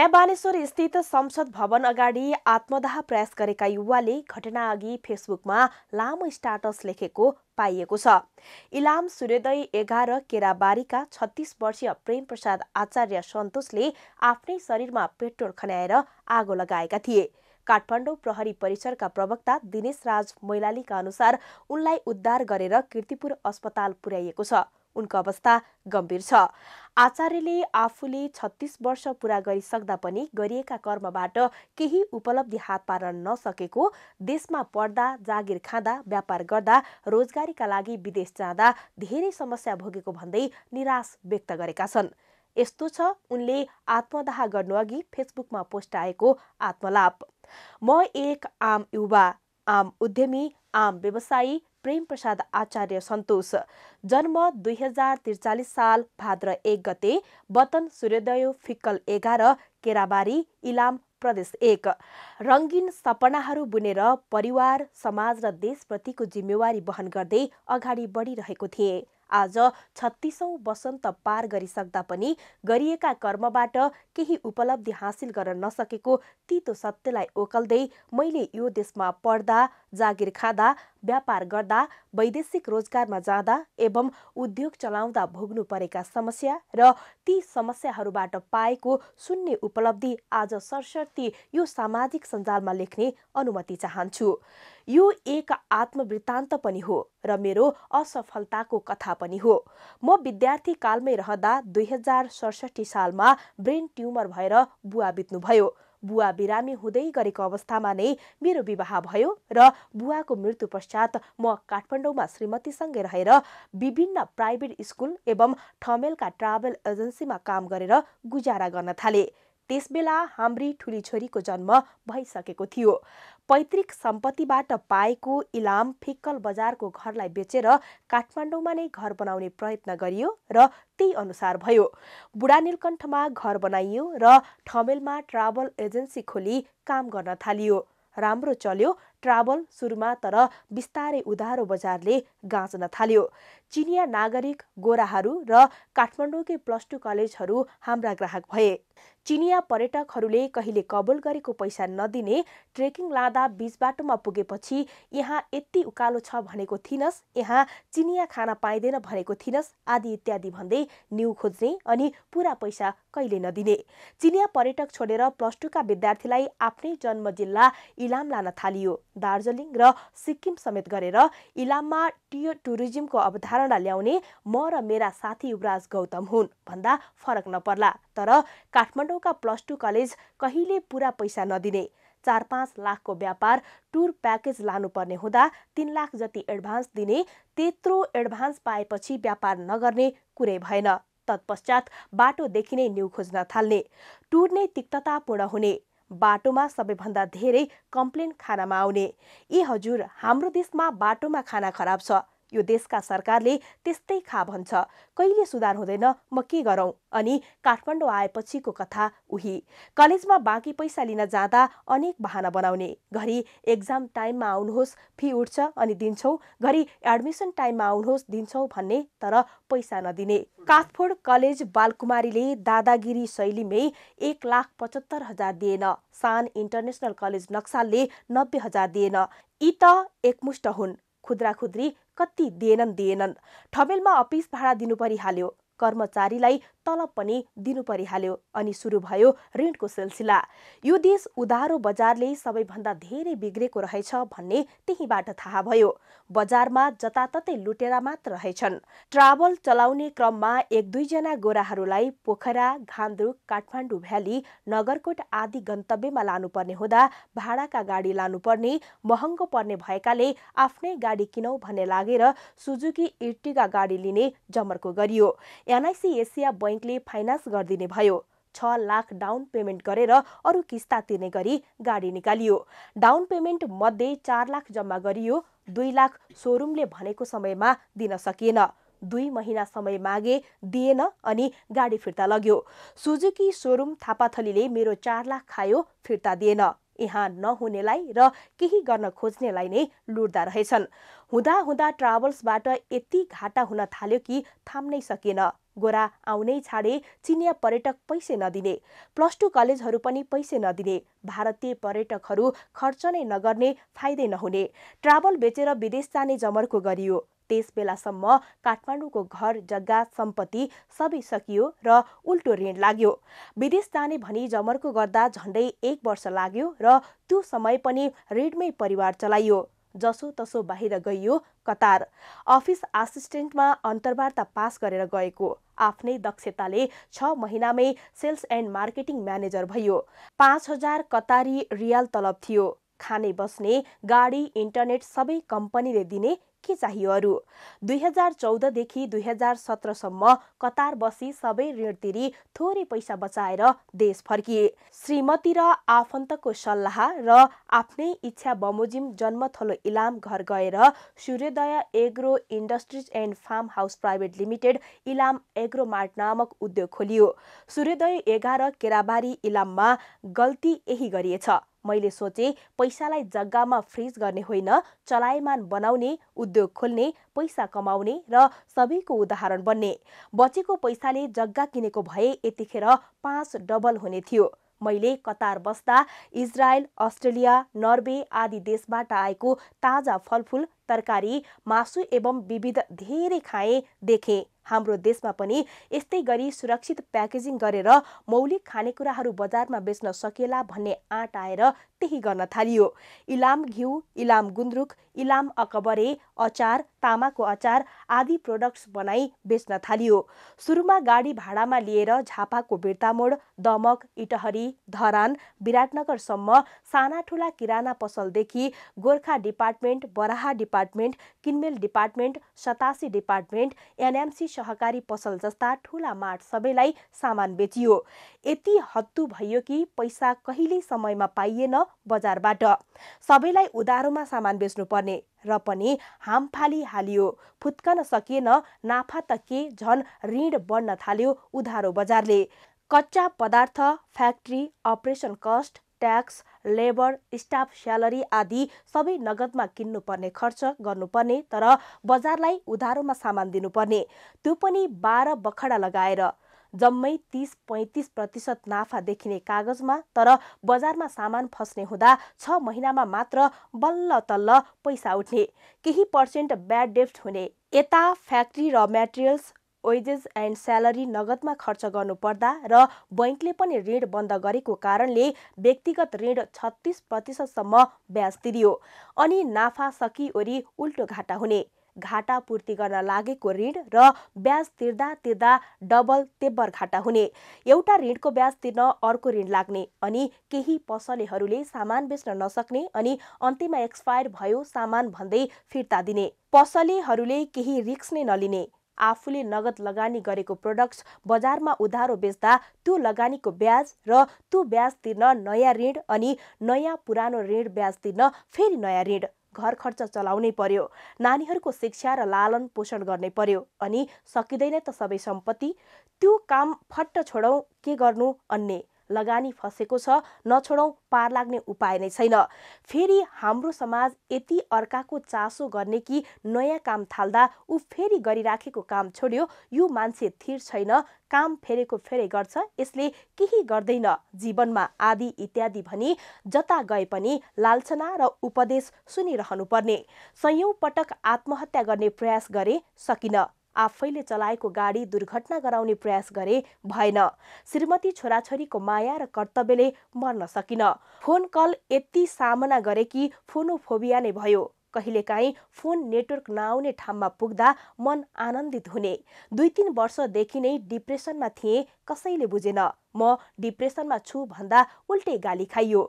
नयाँ स्थित संसद भवन अगाडि आत्मदाह प्रयास गरेका युवाले घटना अघि फेसबुकमा लामो स्टाटस लेखेको पाइएको छ इलाम सूर्योदय एघार केराबारीका छत्तिस वर्षीय प्रेमप्रसाद आचार्य सन्तोषले आफ्नै शरीरमा पेट्रोल खन्याएर आगो लगाएका थिए काठमाडौँ प्रहरी परिसरका प्रवक्ता दिनेश राज मैलालीका अनुसार उनलाई उद्धार गरेर किर्तिपुर अस्पताल पुर्याइएको छ उनको अवस्था गम्भीर छ आचार्यले आफूले छत्तिस वर्ष पुरा गरिसक्दा पनि गरिएका कर्मबाट केही उपलब्धि हात पार्न नसकेको देशमा पढ्दा जागिर खाँदा व्यापार गर्दा रोजगारीका लागि विदेश जाँदा धेरै समस्या भोगेको भन्दै निराश व्यक्त गरेका छन् यस्तो छ उनले आत्मदाह गर्नुअघि फेसबुकमा पोस्ट आएको आत्मलाप म एक आम युवा आम उद्यमी आम व्यवसायी प्रेमप्रसाद आचार्य सन्तोष जन्म दुई हजार त्रिचालिस साल भाद्र एक गते वतन सूर्योदय फिक्कल एघार केराबारी इलाम प्रदेश एक रङ्गीन सपनाहरू बुनेर परिवार समाज र देशप्रतिको जिम्मेवारी वहन गर्दै अगाडि बढिरहेको थिए आज छत्तिसौँ वसन्त पार गरिसक्दा पनि गरिएका कर्मबाट केही उपलब्धि हासिल गर्न नसकेको तितो सत्यलाई ओकल्दै मैले यो देशमा पढ्दा जागिर खाँदा व्यापार गर्दा वैदेशिक रोजगारमा जाँदा एवं उद्योग चलाउँदा भोग्नु परेका समस्या र ती समस्याहरूबाट पाएको शून्य उपलब्धि आज सरसर्ती यो सामाजिक सञ्जालमा लेख्ने अनुमति चाहन्छु यो एक आत्मवृत्तान्त पनि हो र मेरो असफलताको कथा पनि हो म विद्यार्थी कालमै रहँदा दुई हजार सडसठी सालमा ब्रेन ट्युमर भएर बुवा बित्नुभयो बुवा बिरामी हुँदै गरेको अवस्थामा नै मेरो विवाह भयो र बुवाको मृत्यु पश्चात म काठमाडौँमा श्रीमतीसँगै रहेर विभिन्न प्राइभेट स्कुल एवं ठमेलका ट्राभल एजेन्सीमा काम गरेर गुजारा गर्न थालेँ त्यसबेला हाम्री ठुली छोरीको जन्म भइसकेको थियो पैतृक सम्पत्तिबाट पाएको इलाम फिक्कल बजारको घरलाई बेचेर काठमाडौँमा नै घर बनाउने प्रयत्न गरियो र त्यही अनुसार भयो बुढा नीलकण्ठमा घर बनाइयो र ठमेलमा ट्राभल एजेन्सी खोली काम गर्न थालियो राम्रो चल्यो ट्राभल सुरुमा तर बिस्तारै उधारो बजारले गाँच्न थाल्यो चिनिया नागरिक गोराहरू र काठमाडौँकै प्लस टू कलेजहरू हाम्रा ग्राहक भए चिनिया पर्यटकहरूले कहिले कबुल गरेको पैसा नदिने ट्रेकिङ लाँदा बीच बाटोमा पुगेपछि यहाँ यति उकालो छ भनेको थिइनस् यहाँ चिनिया खान पाइँदैन भनेको थिइनस् आदि इत्यादि भन्दै न्यु खोज्ने अनि पुरा पैसा कहिले नदिने चिनिया पर्यटक छोडेर प्लस टूका विद्यार्थीलाई आफ्नै जन्म जिल्ला इलाम लान थालियो दार्जिलिङ र सिक्किम समेत गरेर इलाममा टियो टुरिज्मको अवधारणा ल्याउने म र मेरा साथी युवराज गौतम हुन् भन्दा फरक नपर्ला तर काठमाडौँका प्लस टू कलेज कहिले पुरा पैसा नदिने चार पाँच लाखको व्यापार टुर प्याकेज लानुपर्ने हुँदा तिन लाख जति एडभान्स दिने त्यत्रो एडभान्स पाएपछि व्यापार नगर्ने कुरै भएन तत्पश्चात बाटोदेखि नै न्यु खोज्न थाल्ने टुर नै तिक्ततापूर्ण हुने बाटोमा सबैभन्दा धेरै कम्प्लेन खानामा आउने ए हजुर हाम्रो देशमा बाटोमा खाना खराब छ यो देशका सरकारले त्यस्तै खा भन्छ कहिले सुधार हुँदैन म के गरौँ अनि काठमाडौँ आएपछिको कथा उही कलेजमा बाँकी पैसा लिन जाँदा अनेक बहाना बनाउने घरि एक्जाम टाइममा आउनुहोस् फी उठ्छ अनि दिन्छौँ घरि एडमिसन टाइममा आउनुहोस् दिन्छौँ भन्ने तर पैसा नदिने काठफोड कलेज बालकुमारीले दादागिरी शैलीमै एक लाख पचहत्तर हजार दिएन सान इन्टरनेसनल कलेज नक्सालले नब्बे हजार दिएन यी त एकमुष्ट हुन् खुद्राखुद्री कति दिएनन् दिएनन् ठमेलमा अफिस भाडा दिनु परिहाल्यो कर्मचारीलाई तलब पनि दिनु परिहाल्यो अनि सुरु भयो ऋणको सिलसिला यो देश उधारो बजारले सबैभन्दा धेरै बिग्रेको रहेछ भन्ने त्यहीँबाट थाहा भयो बजारमा जताततै लुटेरा मात्र रहेछन् ट्राभल चलाउने क्रममा एक दुईजना गोराहरूलाई पोखरा घान्द्रुक काठमाडौँ भ्याली नगरकोट आदि गन्तव्यमा लानुपर्ने हुँदा भाडाका गाडी लानुपर्ने महँगो पर्ने भएकाले आफ्नै गाडी किनौ भन्ने लागेर सुजुकी इर्टिगा गाडी लिने जमर्को गरियो एनआइसी एसिया ब्याङ्कले फाइनान्स गरिदिने भयो छ लाख डाउन पेमेन्ट गरेर अरू किस्ता तिर्ने गरी गाडी निकालियो डाउन पेमेन्ट मध्ये चार लाख जम्मा गरियो दुई लाख सोरुमले भनेको समयमा दिन सकिएन दुई महिना समय मागे दिएन अनि गाडी फिर्ता लग्यो सुजुकी सोरुम थापाथलीले मेरो चार लाख खायो फिर्ता दिएन यहाँ नहुनेलाई र केही गर्न खोज्नेलाई नै लुट्दा रहेछन् हुँदा हुँदा ट्राभल्सबाट यति घाटा हुन थाल्यो कि थाम्नै सकिएन गोरा आउनै छाडे चिनिया पर्यटक पैसे नदिने प्लस टू कलेजहरू पनि पैसे नदिने भारतीय पर्यटकहरू खर्च नै नगर्ने फाइदै नहुने ट्राभल बेचेर विदेश जाने जमर्को गरियो त्यस बेलासम्म काठमाडौँको घर जग्गा सम्पत्ति सबै सकियो र उल्टो ऋण लाग्यो विदेश जाने भनी जमर्को गर्दा झन्डै एक वर्ष लाग्यो र त्यो समय पनि ऋणमै परिवार चलाइयो जसो तसो बाहिर गइयो कतार अफिस असिस्टेन्टमा अन्तर्वार्ता पास गरेर गएको आफ्नै दक्षताले छ महिनामै सेल्स एन्ड मार्केटिङ म्यानेजर भयो पाँच हजार कतारी रियाल तलब थियो खाने बस्ने गाडी इन्टरनेट सबै कम्पनीले दिने के चाहियो अरू दुई हजार चौधदेखि दुई हजार सत्रसम्म कतार बसी सबै ऋण तिरी थोरै पैसा बचाएर देश फर्किए श्रीमती र आफन्तको सल्लाह र आफ्नै इच्छा बमोजिम जन्मथलो इलाम घर गएर Suryodaya agro industries and farm house private limited Ilam agro mart नामक उद्योग खोलियो सूर्योदय एघार केराबारी इलाममा गल्ती यही गरिएछ मैले सोचे पैसालाई जग्गामा फ्रिज गर्ने होइन चलायमान बनाउने उद्योग उद्योग खोल्ने पैसा कमाउने र सबैको उदाहरण बन्ने बचेको पैसाले जग्गा किनेको भए यतिखेर पाँच डबल हुने थियो मैले कतार बस्दा इजरायल अस्ट्रेलिया नर्वे आदि देशबाट आएको ताजा फलफुल तरकारी मासु एवं विविध धेरै खाएँ देखेँ हाम्रो देशमा पनि यस्तै गरी सुरक्षित प्याकेजिङ गरेर मौलिक खानेकुराहरू बजारमा बेच्न सकिएला भन्ने आँट आएर त्यही गर्न थालियो इलाम घिउ इलाम गुन्द्रुक इलाम अकबरे अचार तामाको अचार आदि प्रोडक्ट्स बनाई बेच्न थालियो सुरुमा गाडी भाडामा लिएर झापाको बिर्तामोड दमक इटहरी धरान विराटनगरसम्म साना ठुला किराना पसलदेखि Gorkha department Baraha depart department Kinmel department Satasi department NMC सहकारी पसल जस्ता ठूला माट सबैलाई सामान बेचियो यति हत्तु भयो कि पैसा कहिल्यै समयमा पाइएन बजारबाट सबैलाई उधारोमा सामान बेच्नुपर्ने र पनि फाली हालियो फुत्कन सकिएन नाफा त के झन ऋण बढ्न थाल्यो उधारो बजारले कच्चा पदार्थ factory operation cost tax labour staff salary आदि सबै नगदमा किन्नुपर्ने खर्च गर्नुपर्ने तर बजारलाई उधारोमा सामान दिनुपर्ने त्यो पनि बाह्र बखडा लगाएर जम्मै तिस पैँतिस प्रतिशत नाफा देखिने कागजमा तर बजारमा सामान फस्ने हुँदा छ महिनामा मात्र बल्ल तल्ल पैसा उठ्ने केही पर्सेन्ट ब्याड डेफ्ट हुने यता फ्याक्ट्री र मेटेरियल्स वेजेस एन्ड स्यालेरी नगदमा खर्च गर्नुपर्दा र बैङ्कले पनि ऋण बन्द गरेको कारणले व्यक्तिगत ऋण छत्तिस प्रतिशतसम्म ब्याज तिरियो अनि नाफा सकिओरि उल्टो घाटा हुने घाटा पूर्ति गर्न लागेको ऋण र ब्याज तिर्दा तिर्दा डबल तेब्बर घाटा हुने एउटा ऋणको ब्याज तिर्न अर्को ऋण लाग्ने अनि केही पसलेहरूले सामान बेच्न नसक्ने अनि अन्तिममा एक्सपायर भयो सामान भन्दै फिर्ता दिने पसलेहरूले केही रिक्स नै नलिने आफूले नगद लगानी गरेको प्रोडक्ट्स बजारमा उधारो बेच्दा त्यो लगानीको ब्याज र त्यो ब्याज तिर्न नयाँ ऋण अनि नयाँ पुरानो ऋण ब्याज तिर्न फेरि नयाँ ऋण घर खर्च चलाउनै पर्यो नानीहरूको शिक्षा र लालन पोषण गर्नै पर्यो अनि सकिँदैन त सबै सम्पत्ति त्यो काम फट्ट छोडौँ के गर्नु अन्य लगानी फसेको छ नछोडौँ पार लाग्ने उपाय नै छैन फेरि हाम्रो समाज यति अर्काको चासो गर्ने कि नयाँ काम थाल्दा ऊ फेरि गरिराखेको काम छोड्यो यो मान्छे थिर छैन काम फेरेको फेरे गर्छ यसले केही गर्दैन जीवनमा आदि इत्यादि भनी जता गए पनि लालचना र उपदेश सुनिरहनु पर्ने सयौँ पटक आत्महत्या गर्ने प्रयास गरे सकिन आफैले चलाएको गाडी दुर्घटना गराउने प्रयास गरे भएन श्रीमती छोराछोरीको माया र कर्तव्यले मर्न सकिन फोन कल यति सामना गरे कि फोनोफोबिया नै भयो कहिलेकाहीँ फोन नेटवर्क नआउने ठाउँमा पुग्दा मन आनन्दित हुने दुई तिन वर्षदेखि नै डिप्रेसनमा थिएँ कसैले बुझेन म डिप्रेसनमा छु भन्दा उल्टै गाली खाइयो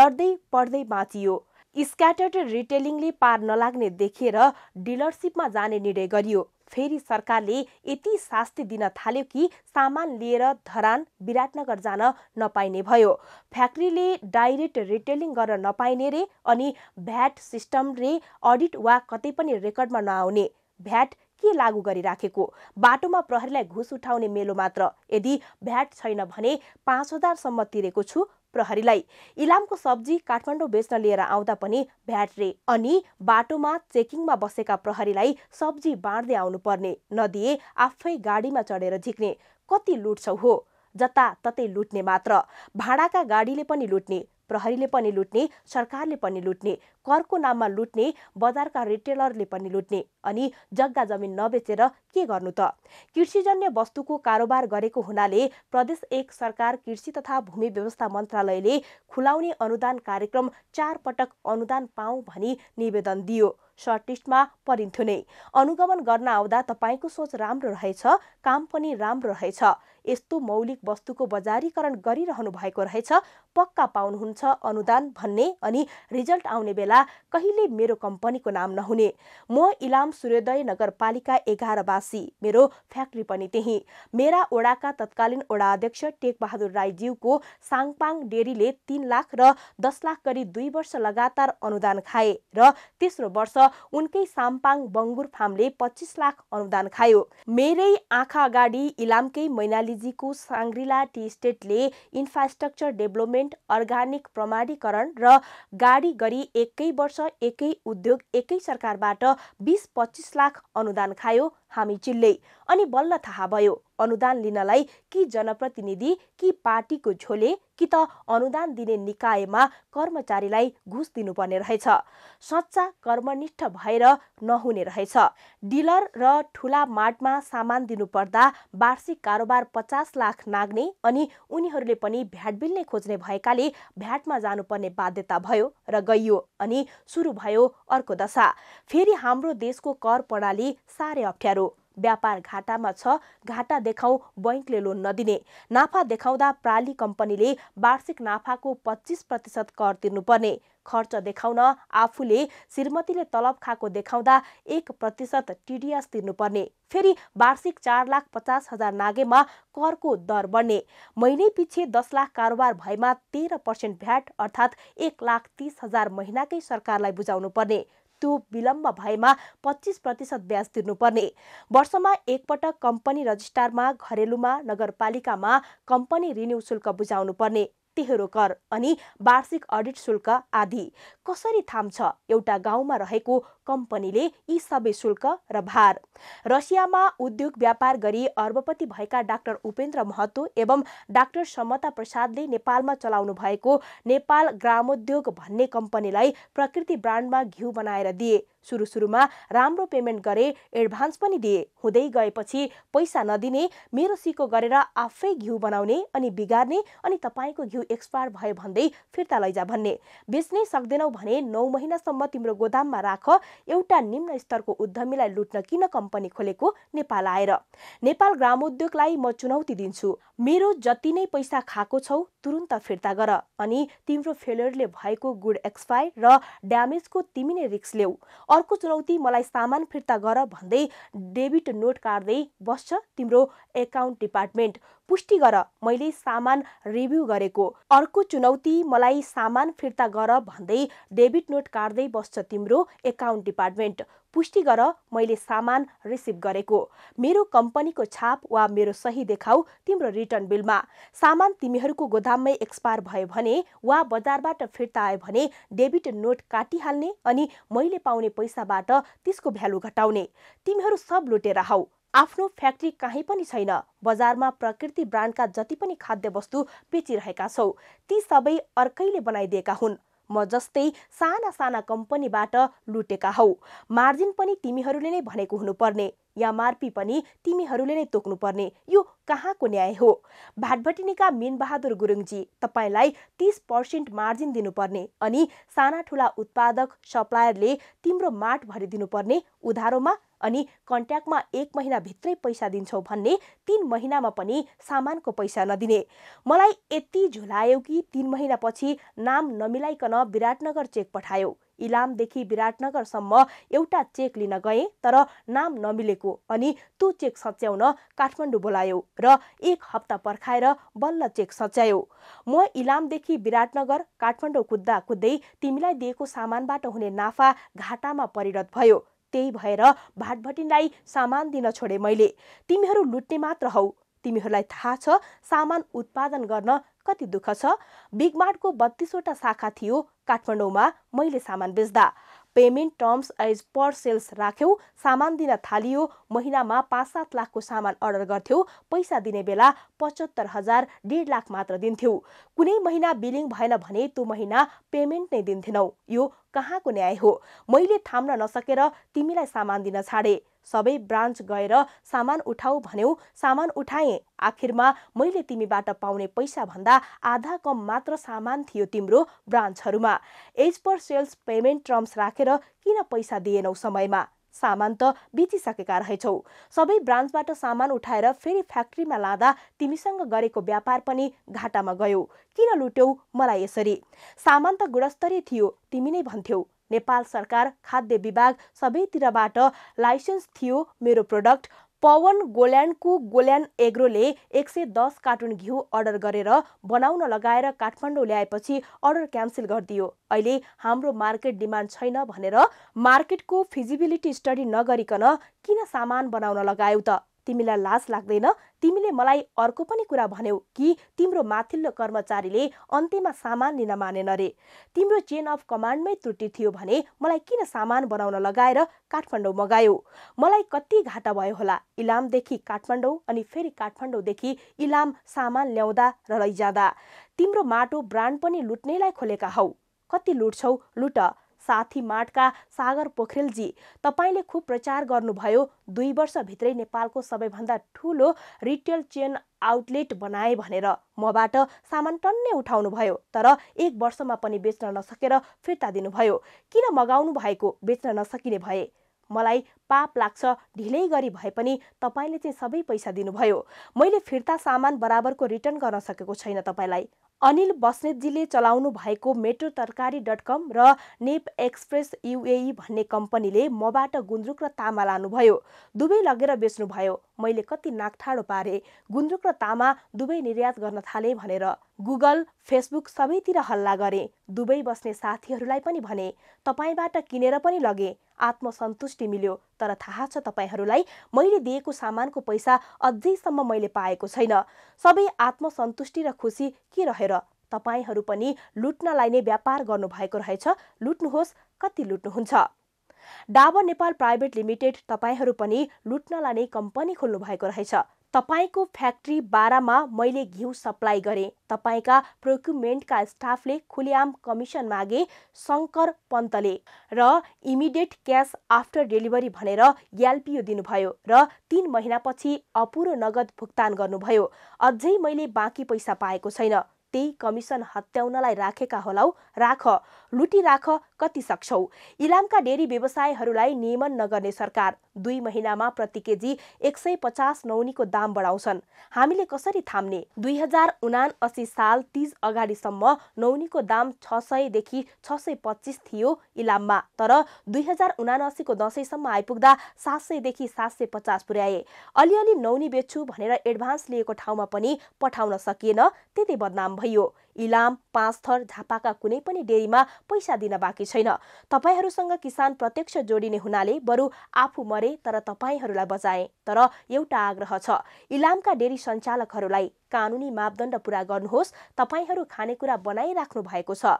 लड्दै पढ्दै बाँचियो स्क्याटर्ड रिटेलिङले पार नलाग्ने देखेर डिलरसिपमा जाने निर्णय गरियो फेरि सरकारले यति शास्ति दिन थाल्यो कि सामान लिएर धरान विराटनगर जान नपाइने भयो फ्याक्ट्रीले डाइरेक्ट रिटेलिङ गर्न नपाइने रे अनि भ्याट सिस्टम रे अडिट वा कतै पनि रेकर्डमा नआउने भ्याट के लागू गरिराखेको बाटोमा प्रहरीलाई घुस उठाउने मेलो मात्र यदि भ्याट छैन भने पाँच हजारसम्म तिरेको छु प्रहरीलाई इलामको सब्जी काठमाडौँ बेच्न लिएर आउँदा पनि भ्याट्रे अनि बाटोमा चेकिङमा बसेका प्रहरीलाई सब्जी बाँड्दै आउनुपर्ने नदिए आफै गाडीमा चढेर झिक्ने कति लुट्छौ हो जताततै लुट्ने मात्र भाडाका गाडीले पनि लुट्ने प्रहरीले पनि लुट्ने सरकारले पनि लुट्ने करको नाममा लुट्ने बजारका रिटेलरले पनि लुट्ने अनि जग्गा जमिन नबेचेर के गर्नु त कृषिजन्य वस्तुको कारोबार गरेको हुनाले प्रदेश एक सरकार कृषि तथा भूमि व्यवस्था मन्त्रालयले खुलाउने अनुदान कार्यक्रम चार पटक अनुदान पाऊ भनी निवेदन दियो सर्टलिस्टमा परिन्थ्यो नै अनुगमन गर्न आउँदा तपाईँको सोच राम्रो रहेछ काम पनि राम्रो रहेछ यस्तो मौलिक वस्तुको बजारीकरण गरिरहनु भएको रहेछ पक्का पाउनुहुन्छ अनुदान भन्ने अनि रिजल्ट आउने बेला कहिले मेरो कम्पनीको नाम नहुने म इलाम सूर्योदय नगरपालिका एघारवासी मेरो फ्याक्ट्री पनि त्यही मेरा ओडाका तत्कालीन ओडा अध्यक्ष टेकबहादुर राईज्यूको साङपाङ डेरीले तीन लाख र दस लाख गरी दुई वर्ष लगातार अनुदान खाए र तेस्रो वर्ष उनकै साम्पाङ बङ्गुर फार्मले पच्चिस लाख अनुदान खायो मेरै आँखा अगाडि इलामकै मैनाली गान्धीजीको साङ्ग्रिला टी स्टेटले इन्फ्रास्ट्रक्चर डेभलपमेन्ट अर्ग्यानिक प्रमाणीकरण र गाडी गरी एकै वर्ष एकै उद्योग एकै सरकारबाट बिस पच्चिस लाख अनुदान खायो हामी चिल्ले अनि बल्ल थाहा भयो अनुदान लिनलाई कि जनप्रतिनिधि कि पार्टीको झोले कि त अनुदान दिने निकायमा कर्मचारीलाई घुस दिनुपर्ने रहेछ सच्चा कर्मनिष्ठ भएर नहुने रहेछ डिलर र ठुला मार्टमा सामान दिनुपर्दा वार्षिक कारोबार पचास लाख नाग्ने अनि उनीहरूले पनि भ्याट बिल्ने खोज्ने भएकाले भ्याटमा जानुपर्ने बाध्यता भयो र गइयो अनि सुरु भयो अर्को दशा फेरि हाम्रो देशको कर प्रणाली साह्रै अप्ठ्यारो व्यापार घाटामा छ घाटा देखाउ बैङ्कले लोन नदिने नाफा देखाउँदा प्राली कम्पनीले वार्षिक नाफाको पच्चिस प्रतिशत कर तिर्नुपर्ने खर्च देखाउन आफूले श्रीमतीले तलब खाएको देखाउँदा एक प्रतिशत टिडिएस तिर्नुपर्ने फेरि वार्षिक चार लाख पचास हजार नागेमा करको दर बढ्ने महिनै पछि दस लाख कारोबार भएमा तेह्र पर्सेन्ट भ्याट अर्थात् एक लाख तिस हजार महिनाकै सरकारलाई बुझाउनु पर्ने त्यो विलम्ब भएमा पच्चिस प्रतिशत ब्याज तिर्नुपर्ने वर्षमा एकपटक कम्पनी रजिस्टारमा घरेलुमा नगरपालिकामा कम्पनी ऋण शुल्क बुझाउनुपर्ने तेह्रो कर अनि वार्षिक अडिट शुल्क आदि कसरी थाम्छ एउटा गाउँमा रहेको कम्पनीले यी सबै शुल्क र भार रसियामा उद्योग व्यापार गरी अर्बपति भएका डाक्टर उपेन्द्र महतो एवं डाक्टर समता प्रसादले नेपालमा चलाउनु भएको नेपाल ग्रामोद्योग भन्ने कम्पनीलाई प्रकृति ब्रान्डमा घिउ बनाएर दिए सुरु सुरुमा राम्रो पेमेन्ट गरे एडभान्स पनि दिए हुँदै गएपछि पैसा नदिने मेरो सिको गरेर आफै घिउ बनाउने अनि बिगार्ने अनि तपाईँको घिउ एक्सपायर भयो भन्दै फिर्ता लैजा भन्ने बेच्नै सक्दैनौ भने नौ महिनासम्म तिम्रो गोदाममा राख एउटा निम्न स्तरको उद्यमीलाई लुट्न किन कम्पनी खोलेको नेपाल आएर नेपाल ग्रामोद्योगलाई म चुनौती दिन्छु मेरो जति नै पैसा खाएको छौ तुरुन्त फिर्ता गर अनि तिम्रो फेलियरले भएको गुड एक्सपायर र ड्यामेजको तिमी नै रिक्स लेऊ अर्को चुनौती मलाई सामान फिर्ता गर भन्दै डेबिट नोट काट्दै बस्छ तिम्रो एकाउन्ट डिपार्टमेन्ट पुष्टि गर मैले सामान रिभ्यू गरेको अर्को चुनौती मलाई सामान फिर्ता गर भन्दै डेबिट नोट काट्दै बस्छ तिम्रो एकाउन्ट डिपार्टमेन्ट पुष्टि गर मैले सामान रिसिभ गरेको मेरो कम्पनीको छाप वा मेरो सही देखाउ तिम्रो रिटर्न बिलमा सामान तिमीहरूको गोदाममै एक्सपायर भयो भने वा बजारबाट फिर्ता आयो भने डेबिट नोट काटिहाल्ने अनि मैले पाउने पैसाबाट त्यसको भ्यालु घटाउने तिमीहरू सब लुटेर हौ आफ्नो फ्याक्ट्री कहीँ पनि छैन बजारमा प्रकृति ब्रान्डका जति पनि खाद्य वस्तु बेचिरहेका छौ ती सबै अर्कैले बनाइदिएका हुन् म जस्तै साना साना कम्पनीबाट लुटेका हौ मार्जिन पनि तिमीहरूले नै भनेको हुनुपर्ने या मार्पी पनि तिमीहरूले नै तोक्नुपर्ने यो कहाँको न्याय हो भाटभटिनीका मिनबहादुर गुरुङजी तपाईँलाई तिस पर्सेन्ट मार्जिन दिनुपर्ने अनि साना ठुला उत्पादक सप्लायरले तिम्रो माट भरिदिनुपर्ने उधारोमा अनि कन्ट्याक्टमा एक महिनाभित्रै पैसा दिन्छौ भन्ने तिन महिनामा पनि सामानको पैसा नदिने मलाई यति झुलायो कि तिन महिनापछि नाम नमिलाइकन विराटनगर चेक पठायो इलामदेखि विराटनगरसम्म एउटा चेक लिन गएँ तर नाम नमिलेको अनि त्यो चेक सच्याउन काठमाडौँ बोलायो र एक हप्ता पर्खाएर बल्ल चेक सच्यायो म इलामदेखि विराटनगर काठमाडौँ कुद्दा कुद्दै तिमीलाई दिएको सामानबाट हुने नाफा घाटामा परिणत भयो त्यही भएर भाटभटिनलाई सामान दिन छोडे मैले तिमीहरू लुट्ने मात्र हौ तिमीहरूलाई थाहा छ सामान उत्पादन गर्न कति दुःख छ बिगमार्टको बत्तिसवटा शाखा थियो काठमाडौँमा मैले सामान बेच्दा payment terms as per sales राख्यौ सामान दिन थालियो महिनामा पाँच सात लाखको सामान अर्डर गर्थ्यौ पैसा दिने बेला पचहत्तर हजार डेढ लाख मात्र दिन्थ्यौ कुनै महिना बिलिङ भएन भने त्यो महिना पेमेन्ट नै दिन्थेनौ यो कहाँको न्याय हो मैले थाम्न नसकेर तिमीलाई सामान दिन छाडे सबै ब्रान्च गएर सामान उठाऊ भन्यौ सामान उठाएँ आखिरमा मैले तिमीबाट पाउने पैसा भन्दा आधा कम मात्र सामान थियो तिम्रो ब्रान्चहरूमा as per sales payment terms राखेर किन पैसा दिएनौ समयमा सामान त बितिसकेका रहेछौ सबै ब्रान्चबाट सामान उठाएर फेरि फ्याक्ट्रीमा लाँदा तिमीसँग गरेको व्यापार पनि घाटामा गयो किन लुट्यौ मलाई यसरी सामान त गुणस्तरीय थियो तिमी नै भन्थ्यौ नेपाल सरकार खाद्य विभाग सबैतिरबाट लाइसेन्स थियो मेरो प्रोडक्ट पवन गोल्यान्डको गोल्यान एग्रोले एक सय दस कार्टुन घिउ अर्डर गरेर बनाउन लगाएर काठमाडौँ ल्याएपछि अर्डर क्यान्सल गरिदियो अहिले हाम्रो मार्केट डिमान्ड छैन भनेर मार्केटको फिजिबिलिटी स्टडी नगरिकन किन सामान बनाउन लगायौ त तिमीलाई लाज लाग्दैन तिमीले मलाई अर्को पनि कुरा भन्यौ कि तिम्रो माथिल्लो कर्मचारीले अन्त्यमा सामान लिन मानेन रे तिम्रो चेन अफ कमान्डमै त्रुटि थियो भने मलाई किन सामान बनाउन लगाएर काठमाडौँ मगायो मलाई कति घाटा भयो होला इलामदेखि काठमाडौँ अनि फेरि काठमाडौँदेखि इलाम सामान ल्याउँदा र लैजाँदा तिम्रो माटो ब्रान्ड पनि लुट्नेलाई खोलेका हौ कति लुट्छौ लुट साथी माटका सागर पोखरेलजी तपाईँले खुब प्रचार गर्नुभयो दुई वर्षभित्रै नेपालको सबैभन्दा ठुलो रिटेल चेन आउटलेट बनाए भनेर मबाट सामान टन्नै उठाउनुभयो तर एक वर्षमा पनि बेच्न नसकेर फिर्ता दिनुभयो किन मगाउनु भएको बेच्न नसकिने भए मलाई पाप लाग्छ ढिलै गरी भए पनि तपाईँले चाहिँ सबै पैसा दिनुभयो मैले फिर्ता सामान बराबरको रिटर्न गर्न सकेको छैन तपाईँलाई अनिल बस्नेतजीले चलाउनु भएको मेट्रो तरकारी डट कम र नेप एक्सप्रेस युएई भन्ने कम्पनीले मबाट गुन्द्रुक र तामा लानुभयो दुवै लगेर बेच्नुभयो मैले कति नाकठाडो पारे गुन्द्रुक र तामा दुवै निर्यात गर्न थाले भनेर गुगल फेसबुक सबैतिर हल्ला गरे दुवै बस्ने साथीहरूलाई पनि भने तपाईँबाट किनेर पनि लगे आत्मसन्तुष्टि मिल्यो तर थाहा छ तपाईँहरूलाई मैले दिएको सामानको पैसा अझैसम्म मैले पाएको छैन सबै आत्मसन्तुष्टि र खुसी के रहेर तपाईँहरू पनि लुट्नलाई नै व्यापार गर्नुभएको रहेछ लुट्नुहोस् कति लुट्नुहुन्छ डाबर नेपाल प्राइभेट लिमिटेड तपाईँहरू पनि लुट्नलाई नै कम्पनी खोल्नु भएको रहेछ तपाईँको फ्याक्ट्री बाह्रमा मैले घिउ सप्लाई गरेँ तपाईँका प्रोक्युमेन्टका स्टाफले खुलेआम कमिसन मागे शङ्कर पन्तले र इमिडिएट क्यास आफ्टर डेलिभरी भनेर ग्यालपियो दिनुभयो र तिन महिनापछि अपुरो नगद भुक्तान गर्नुभयो अझै मैले बाँकी पैसा पाएको छैन त्यही कमिसन हत्याउनलाई राखेका होलाउ राख लुटिराख कति सक्छौ इलामका डेरी व्यवसायहरूलाई नियमन नगर्ने सरकार दुई महिनामा प्रति केजी एक सय पचास नौनीको दाम बढाउँछन् हामीले कसरी थाम्ने दुई हजार उना असी साल तिज अगाडिसम्म नौनीको दाम छ सयदेखि छ सय पच्चिस थियो इलाममा तर दुई हजार उनासीको दसैँसम्म आइपुग्दा सात सयदेखि सात सय पचास पुर्याए अलिअलि नौनी बेच्छु भनेर एडभान्स लिएको ठाउँमा पनि पठाउन सकिएन त्यति बदनाम भयो इलाम पाँचथर झापाका कुनै पनि डेरीमा पैसा दिन बाँकी छैन तपाईँहरूसँग किसान प्रत्यक्ष जोडिने हुनाले बरु आफू मरे तर तपाईँहरूलाई बचाए तर एउटा आग्रह छ इलामका डेरी सञ्चालकहरूलाई कानुनी मापदण्ड पुरा गर्नुहोस् तपाईँहरू खानेकुरा बनाइराख्नु भएको छ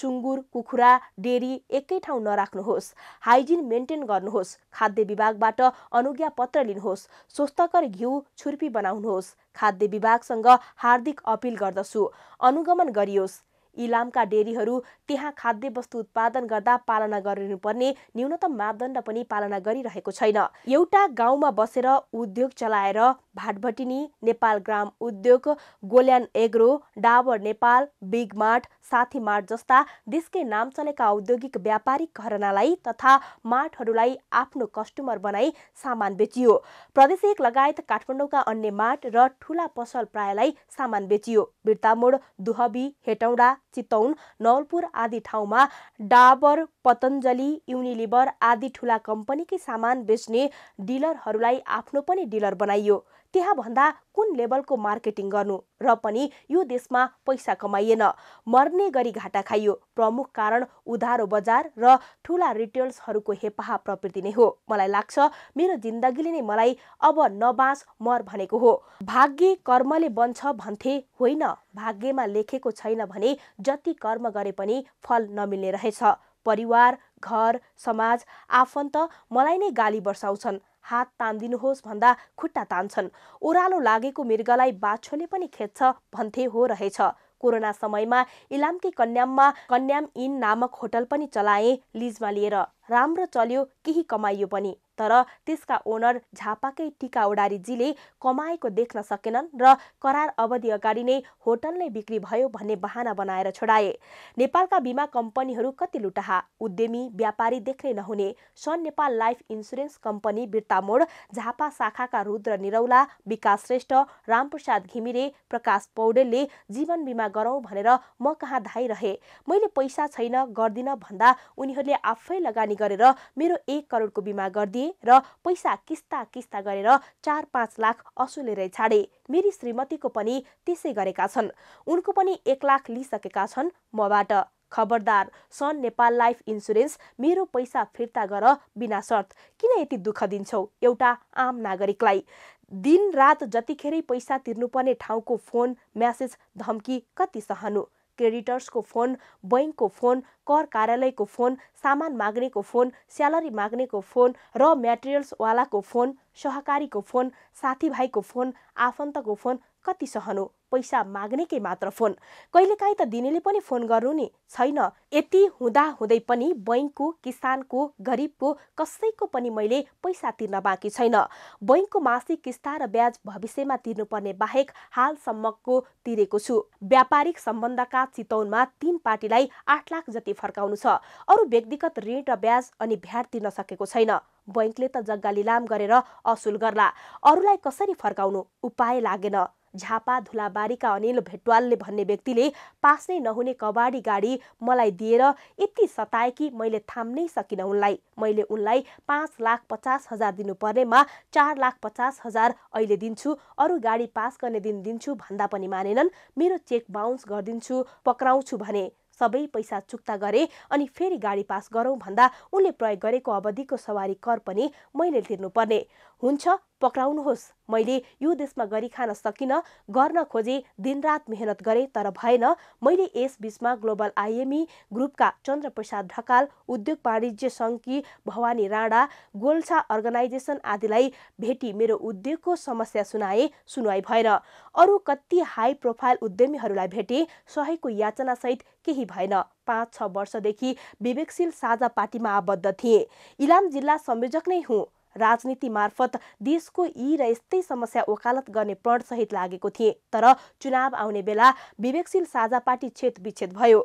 सुँगुर कुखुरा डेरी एकै ठाउँ नराख्नुहोस् हाइजिन मेन्टेन गर्नुहोस् खाद्य विभागबाट अनुज्ञा पत्र लिनुहोस् स्वस्थकर घिउ छुर्पी बनाउनुहोस् खाद्य विभागसँग हार्दिक अपिल गर्दछु अनुगमन गरियोस् इलामका डेरीहरू त्यहाँ खाद्य वस्तु उत्पादन गर्दा पालना गरिनुपर्ने न्यूनतम मापदण्ड पनि पालना गरिरहेको छैन एउटा गाउँमा बसेर उद्योग चलाएर भाटभटिनी नेपाल ग्राम उद्योग Golyan agro Dabur Nepal big mart Sathi mart जस्ता देशकै नाम चलेका औद्योगिक व्यापारिक घरनालाई तथा मार्टहरूलाई आफ्नो कस्टमर बनाई सामान बेचियो प्रदेश एक लगायत काठमाडौँका अन्य मार्ट र ठुला पसल प्रायलाई सामान बेचियो बिर्तामोड दुहबी हेटौँडा चितौन नवलपुर आदि ठाउँमा डाबर पतञ्जली युनिलिभर आदि ठुला कम्पनीकै सामान बेच्ने डिलरहरूलाई आफ्नो पनि डिलर बनाइयो त्यहाँभन्दा कुन लेभलको मार्केटिङ गर्नु र पनि यो देशमा पैसा कमाइएन मर्ने गरी घाटा खाइयो प्रमुख कारण उधारो बजार र ठुला रिटेल्सहरूको हेपाहा प्रवृत्ति नै हो मलाई लाग्छ मेरो जिन्दगीले नै मलाई अब नबाँस मर भनेको हो भाग्य कर्मले बन्छ भन्थे होइन भाग्यमा लेखेको छैन भने जति कर्म गरे पनि फल नमिल्ने रहेछ परिवार घर समाज आफन्त मलाई नै गाली बर्साउँछन् हात तानिदिनुहोस् भन्दा खुट्टा तान्छन् ओह्रालो लागेको मृगलाई बाछोले पनि खेच्छ, भन्थे हो रहेछ कोरोना समयमा इलामकी कन्याममा कन्याम इन नामक होटल पनि चलाए लिजमा लिएर राम्रो चल्यो केही कमाइयो पनि तर त्यसका ओनर झापाकै टिका ओडारीजीले कमाएको देख्न सकेनन् र करार अवधि अगाडि नै होटल नै बिक्री भयो भन्ने बहाना बनाएर छोडाए नेपालका बिमा कम्पनीहरू कति लुटाहा उद्यमी व्यापारी देख्नै नहुने sun Nepal life insurance company Birtamod Jhapa शाखाका रुद्र निरौला विकास श्रेष्ठ रामप्रसाद घिमिरे प्रकाश पौडेलले जीवन बिमा गरौँ भनेर म कहाँ धाइरहे मैले पैसा छैन गर्दिन भन्दा उनीहरूले आफै लगानी कुराकानी गरेर मेरो एक करोडको बिमा गरिदिए र पैसा किस्ता किस्ता गरेर चार पाँच लाख असुलेरै छाडे मेरी श्रीमतीको पनि त्यसै गरेका छन् उनको पनि एक लाख लिइसकेका छन् मबाट खबरदार सन नेपाल लाइफ इन्सुरेन्स मेरो पैसा फिर्ता गर बिना शर्त किन यति दुःख दिन्छौ एउटा आम नागरिकलाई दिन रात जतिखेरै पैसा तिर्नुपर्ने ठाउँको फोन म्यासेज धम्की कति सहनु क्रेडिटर्सको फोन बैङ्कको फोन कर कार्यालयको फोन सामान माग्नेको फोन स्यालेरी माग्नेको फोन र म्याटेरियल्सवालाको फोन सहकारीको फोन साथीभाइको फोन आफन्तको फोन कति सहनु पैसा माग्नेकै मात्र फोन कहिलेकाहीँ त दिनेले पनि फोन गर्नु नि छैन यति हुँदा हुँदै पनि बैङ्कको किसानको गरिबको कसैको पनि मैले पैसा तिर्न बाँकी छैन बैङ्कको मासिक किस्ता र ब्याज भविष्यमा तिर्नुपर्ने बाहेक हालसम्मको तिरेको छु व्यापारिक सम्बन्धका चितौनमा तीन पार्टीलाई आठ लाख जति फर्काउनु छ अरू व्यक्तिगत ऋण र ब्याज अनि भ्याड तिर्न सकेको छैन बैङ्कले त जग्गा लिलाम गरेर असुल गर्ला अरूलाई कसरी फर्काउनु उपाय लागेन झापा धुलाबारीका अनिल भेटवालले भन्ने व्यक्तिले पास नै नहुने कबाडी गाडी मलाई दिएर यति सताए कि मैले थाम्नै सकिनँ उनलाई मैले उनलाई पाँच लाख पचास हजार दिनुपर्नेमा चार लाख पचास हजार अहिले दिन्छु अरू गाडी पास गर्ने दिन दिन्छु भन्दा पनि मानेनन् मेरो चेक बााउन्स गरिदिन्छु पक्राउँछु भने सबै पैसा चुक्ता गरे अनि फेरि गाडी पास गरौँ भन्दा उनले प्रयोग गरेको अवधिको सवारी कर पनि मैले तिर्नुपर्ने हुन्छ पक्राउनुहोस् मैले यो देशमा गरी खान सकिनँ गर्न खोजे दिनरात मेहनत गरे तर भएन मैले यस बिचमा ग्लोबल आइएमई ग्रुपका चन्द्रप्रसाद ढकाल उद्योग वाणिज्य सङ्घकी भवानी राणा गोल्छा अर्गनाइजेसन आदिलाई भेटी मेरो उद्योगको समस्या सुनाए सुनवाई भएन अरू कति हाई प्रोफाइल उद्यमीहरूलाई भेटे सहयोगको याचनासहित केही भएन पाँच छ वर्षदेखि विवेकशील साझा पार्टीमा आबद्ध थिए इलाम जिल्ला संयोजक नै हुँ राजनीति मार्फत देशको यी र यस्तै समस्या ओकालत गर्ने प्रणसहित लागेको थिएँ तर चुनाव आउने बेला विवेकशील साझा पार्टी छेद विच्छेद भयो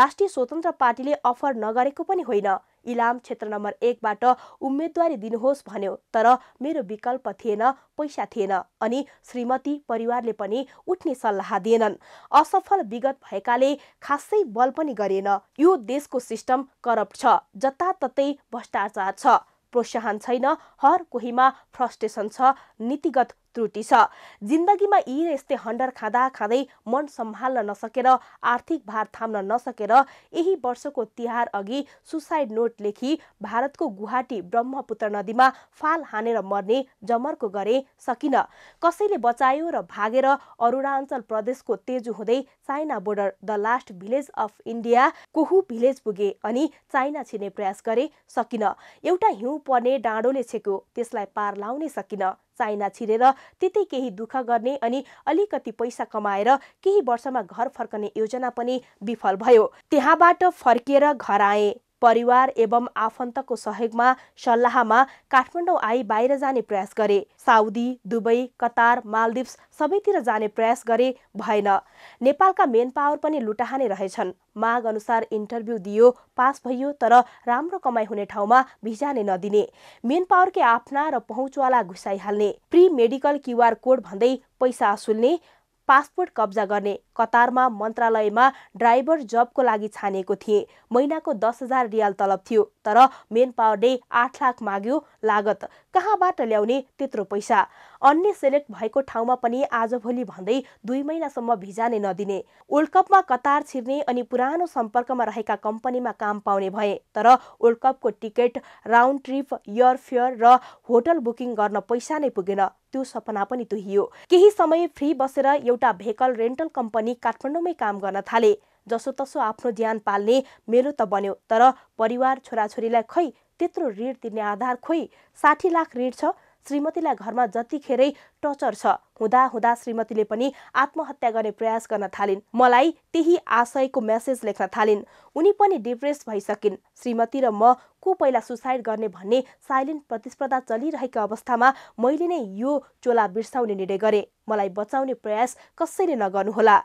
राष्ट्रिय स्वतन्त्र पार्टीले अफर नगरेको पनि होइन इलाम क्षेत्र नम्बर एकबाट उम्मेदवारी दिनुहोस् भन्यो तर मेरो विकल्प थिएन पैसा थिएन अनि श्रीमती परिवारले पनि उठ्ने सल्लाह दिएनन् असफल विगत भएकाले खासै बल पनि गरिएन यो देशको सिस्टम करप्ट छ जताततै भ्रष्टाचार छ प्रोत्साहन छैन हर कोहीमा फ्रस्ट्रेसन छ नीतिगत त्रुटि छ जिन्दगीमा यी र यस्तै हन्डर खाँदा खाँदै मन सम्हाल्न नसकेर आर्थिक भार थाम्न नसकेर यही वर्षको तिहार अघि सुसाइड नोट लेखी भारतको गुवाहाटी ब्रह्मपुत्र नदीमा फाल हानेर मर्ने जमर्को गरे सकिन कसैले बचायो र भागेर अरुणाञ्चल प्रदेशको तेजु हुँदै China border the last village of India Kohu village पुगे अनि चाइना छिर्ने प्रयास गरे सकिन एउटा हिउँ पर्ने डाँडोले छेक्यो त्यसलाई पार लाउनै सकिन चाइना छिरेर त्यतै केही दुःख गर्ने अनि अलिकति पैसा कमाएर केही वर्षमा घर फर्कने योजना पनि विफल भयो त्यहाँबाट फर्किएर घर आए परिवार एवं आफन्तको सहयोगमा सल्लाहमा काठमाडौँ आई बाहिर जाने प्रयास गरे साउदी दुबई कतार मालदिप्स सबैतिर जाने प्रयास गरे भएन नेपालका मेन पावर पनि लुटाहाने रहेछन् माग अनुसार इन्टरभ्यू दियो पास भइयो तर राम्रो कमाइ हुने ठाउँमा भिजा नै नदिने मेन पावरकै आफ्ना र पहुँचवाला घुसाइहाल्ने प्रि मेडिकल क्युआर कोड भन्दै पैसा असुल्ने पासपोर्ट कब्जा गर्ने कतारमा मन्त्रालयमा ड्राइभर जबको लागि छानिएको थिएँ महिनाको दस हजार रियाल तलब थियो तर मेन पावरले आठ लाख माग्यो लागत कहाँबाट ल्याउने त्यत्रो पैसा अन्य सेलेक्ट भएको ठाउँमा पनि आजभोलि भन्दै दुई महिनासम्म भिजा नै नदिने वर्ल्ड कपमा कतार छिर्ने अनि पुरानो सम्पर्कमा रहेका कम्पनीमा काम पाउने भए तर वर्ल्ड कपको ticket round trip air fare र होटल बुकिङ गर्न पैसा नै पुगेन त्यो सपना पनि तुहियो केही समय फ्री बसेर एउटा भेहकल रेन्टल कम्पनी काठमाडौँमै काम गर्न थाले जसोतसो आफ्नो ज्यान पाल्ने मेरो त बन्यो तर परिवार छोराछोरीलाई खै त्यत्रो ऋण तिर्ने आधार खोइ साठी लाख ऋण छ श्रीमतीलाई घरमा जतिखेरै टचर छ हुँदा हुँदा श्रीमतीले पनि आत्महत्या गर्ने प्रयास गर्न थालिन् मलाई त्यही आशयको मेसेज लेख्न थालिन् उनी पनि डिप्रेस भइसकिन् श्रीमती र म को पहिला सुसाइड गर्ने भन्ने साइलेन्ट प्रतिस्पर्धा चलिरहेको अवस्थामा मैले नै यो चोला बिर्साउने निर्णय गरेँ मलाई बचाउने प्रयास कसैले नगर्नुहोला